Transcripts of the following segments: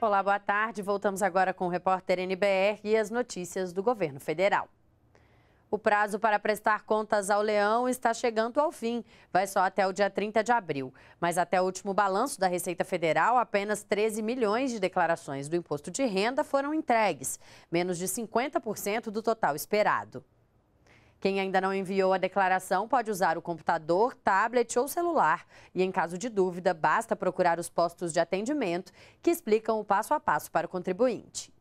Olá, boa tarde. Voltamos agora com o repórter NBR e as notícias do governo federal. O prazo para prestar contas ao leão está chegando ao fim, vai só até o dia 30 de abril. Mas até o último balanço da Receita Federal, apenas 13 milhões de declarações do imposto de renda foram entregues, menos de 50% do total esperado. Quem ainda não enviou a declaração pode usar o computador, tablet ou celular. E em caso de dúvida, basta procurar os postos de atendimento que explicam o passo a passo para o contribuinte.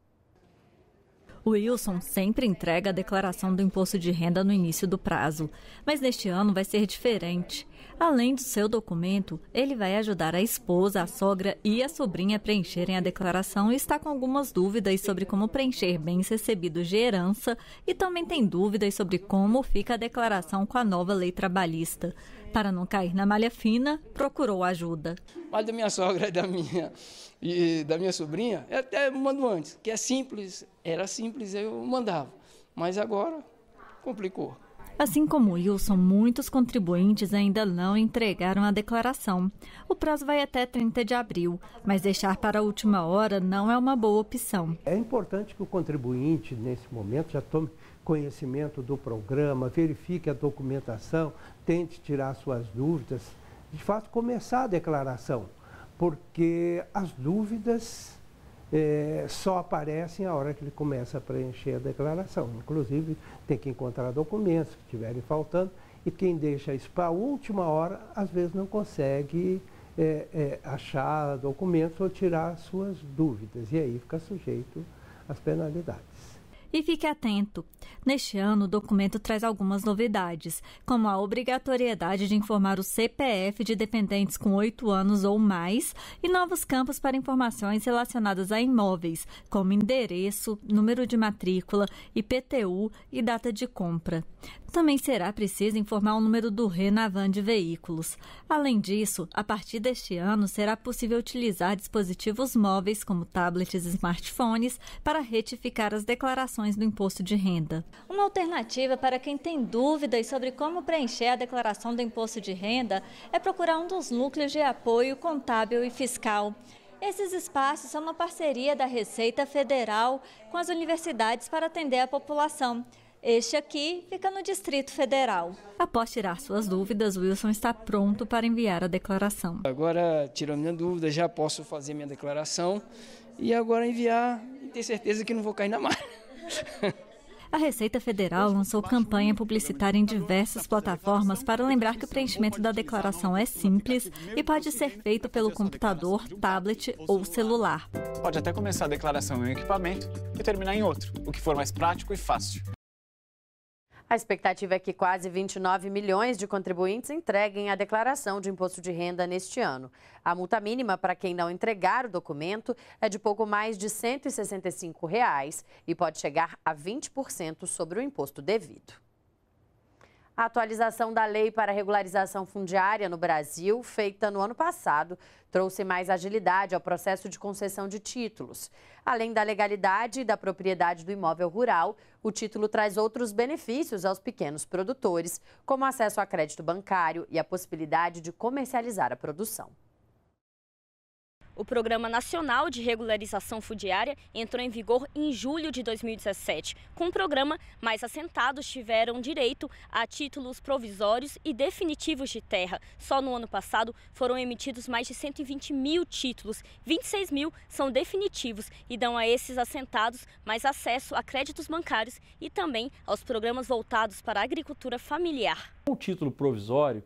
O Wilson sempre entrega a declaração do imposto de renda no início do prazo, mas neste ano vai ser diferente. Além do seu documento, ele vai ajudar a esposa, a sogra e a sobrinha a preencherem a declaração e está com algumas dúvidas sobre como preencher bens recebidos de herança e também tem dúvidas sobre como fica a declaração com a nova lei trabalhista. Para não cair na malha fina, procurou ajuda. Mas da minha sogra e da minha, e da minha sobrinha, eu até mando antes, que é simples, era simples, eu mandava. Mas agora complicou. Assim como Wilson, muitos contribuintes ainda não entregaram a declaração. O prazo vai até 30 de abril, mas deixar para a última hora não é uma boa opção. É importante que o contribuinte, nesse momento, já tome conhecimento do programa, verifique a documentação, tente tirar suas dúvidas. De fato, começar a declaração, porque as dúvidas é, só aparecem a hora que ele começa a preencher a declaração. Inclusive, tem que encontrar documentos que estiverem faltando, e quem deixa isso para a última hora, às vezes não consegue é, é, achar documentos ou tirar suas dúvidas, e aí fica sujeito às penalidades. E fique atento! Neste ano, o documento traz algumas novidades, como a obrigatoriedade de informar o CPF de dependentes com 8 anos ou mais e novos campos para informações relacionadas a imóveis, como endereço, número de matrícula, IPTU e data de compra também será preciso informar o número do Renavan de veículos. Além disso, a partir deste ano será possível utilizar dispositivos móveis como tablets e smartphones para retificar as declarações do imposto de renda. Uma alternativa para quem tem dúvidas sobre como preencher a declaração do imposto de renda é procurar um dos núcleos de apoio contábil e fiscal. Esses espaços são uma parceria da Receita Federal com as universidades para atender a população. Este aqui fica no Distrito Federal. Após tirar suas dúvidas, Wilson está pronto para enviar a declaração. Agora, tirando minha dúvida, já posso fazer minha declaração e agora enviar e ter certeza que não vou cair na mar. A Receita Federal lançou campanha publicitária em diversas plataformas para lembrar que o preenchimento da declaração é simples e pode ser feito pelo computador, tablet ou celular. Pode até começar a declaração em um equipamento e terminar em outro, o que for mais prático e fácil. A expectativa é que quase 29 milhões de contribuintes entreguem a declaração de imposto de renda neste ano. A multa mínima para quem não entregar o documento é de pouco mais de R$ 165 reais e pode chegar a 20% sobre o imposto devido. A atualização da lei para regularização fundiária no Brasil, feita no ano passado, trouxe mais agilidade ao processo de concessão de títulos. Além da legalidade e da propriedade do imóvel rural, o título traz outros benefícios aos pequenos produtores, como acesso a crédito bancário e a possibilidade de comercializar a produção. O Programa Nacional de Regularização Fundiária entrou em vigor em julho de 2017. Com o programa, mais assentados tiveram direito a títulos provisórios e definitivos de terra. Só no ano passado foram emitidos mais de 120 mil títulos. 26 mil são definitivos e dão a esses assentados mais acesso a créditos bancários e também aos programas voltados para a agricultura familiar. O título provisório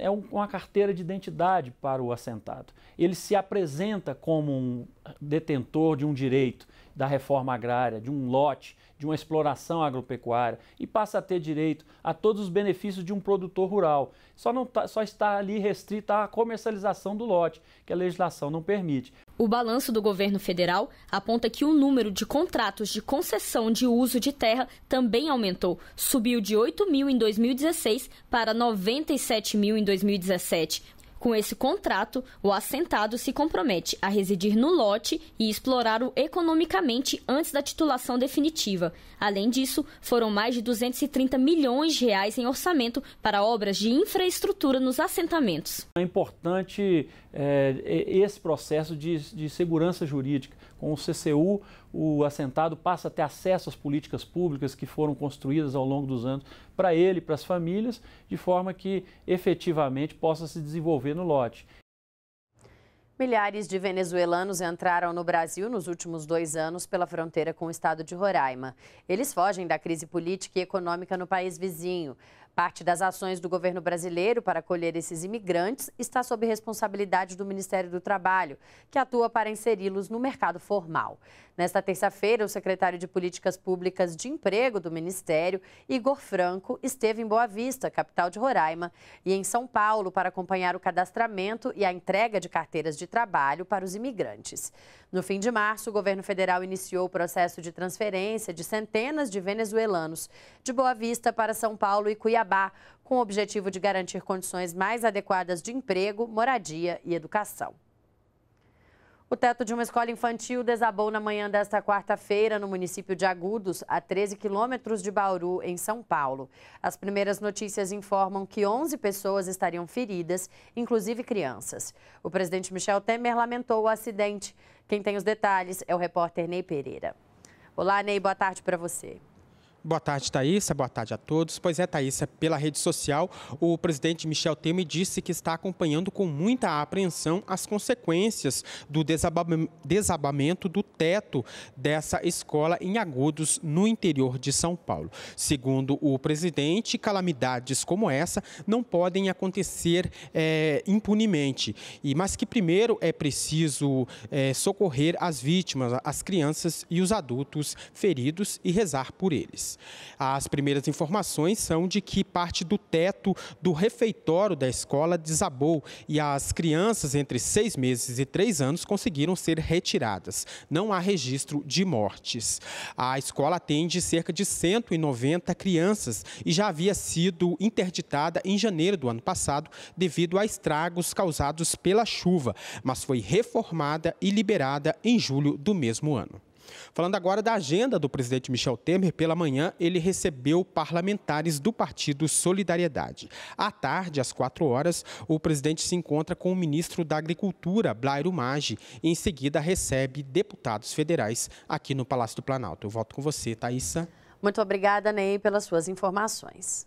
é uma carteira de identidade para o assentado. Ele se apresenta como um detentor de um direito da reforma agrária, de um lote, de uma exploração agropecuária e passa a ter direito a todos os benefícios de um produtor rural. Só, não tá, só está ali restrita à comercialização do lote, que a legislação não permite. O balanço do governo federal aponta que o número de contratos de concessão de uso de terra também aumentou. Subiu de 8 mil em 2016 para 97 mil em 2017, com esse contrato, o assentado se compromete a residir no lote e explorá-lo economicamente antes da titulação definitiva. Além disso, foram mais de 230 milhões de reais em orçamento para obras de infraestrutura nos assentamentos. É importante é, esse processo de, de, segurança jurídica. Com o CCU, o assentado passa a ter acesso às políticas públicas que foram construídas ao longo dos anos para ele, para as famílias, de forma que efetivamente possa se desenvolver no lote. Milhares de venezuelanos entraram no Brasil nos últimos dois anos pela fronteira com o estado de Roraima. Eles fogem da crise política e econômica no país vizinho. Parte das ações do governo brasileiro para acolher esses imigrantes está sob responsabilidade do Ministério do Trabalho, que atua para inseri-los no mercado formal. Nesta terça-feira, o secretário de Políticas Públicas de Emprego do Ministério, Igor Franco, esteve em Boa Vista, capital de Roraima, e em São Paulo para acompanhar o cadastramento e a entrega de carteiras de trabalho para os imigrantes. No fim de março, o governo federal iniciou o processo de transferência de centenas de venezuelanos de Boa Vista para São Paulo e Cuiabá Cuiabá, com o objetivo de garantir condições mais adequadas de emprego, moradia e educação. O teto de uma escola infantil desabou na manhã desta quarta-feira no município de Agudos, a 13 quilômetros de Bauru, em São Paulo. As primeiras notícias informam que 11 pessoas estariam feridas, inclusive crianças. O presidente Michel Temer lamentou o acidente. Quem tem os detalhes é o repórter Ney Pereira. Olá, Ney, boa tarde para você. Boa tarde, Thaisa. Boa tarde a todos. Pois é, Thaisa, pela rede social, o presidente Michel Temer disse que está acompanhando com muita apreensão as consequências do desabamento do teto dessa escola em Agudos, no interior de São Paulo. Segundo o presidente, calamidades como essa não podem acontecer é, impunemente, e mas que primeiro é preciso é, socorrer as vítimas, as crianças e os adultos feridos e rezar por eles. As primeiras informações são de que parte do teto do refeitório da escola desabou e as crianças entre seis meses e três anos conseguiram ser retiradas. Não há registro de mortes. A escola atende cerca de 190 crianças e já havia sido interditada em janeiro do ano passado devido a estragos causados pela chuva, mas foi reformada e liberada em julho do mesmo ano. Falando agora da agenda do presidente Michel Temer, pela manhã ele recebeu parlamentares do partido Solidariedade. À tarde, às quatro horas, o presidente se encontra com o ministro da Agricultura, Blairo Maggi. Em seguida, recebe deputados federais aqui no Palácio do Planalto. Eu volto com você, Thaisa. Muito obrigada, Ney, pelas suas informações.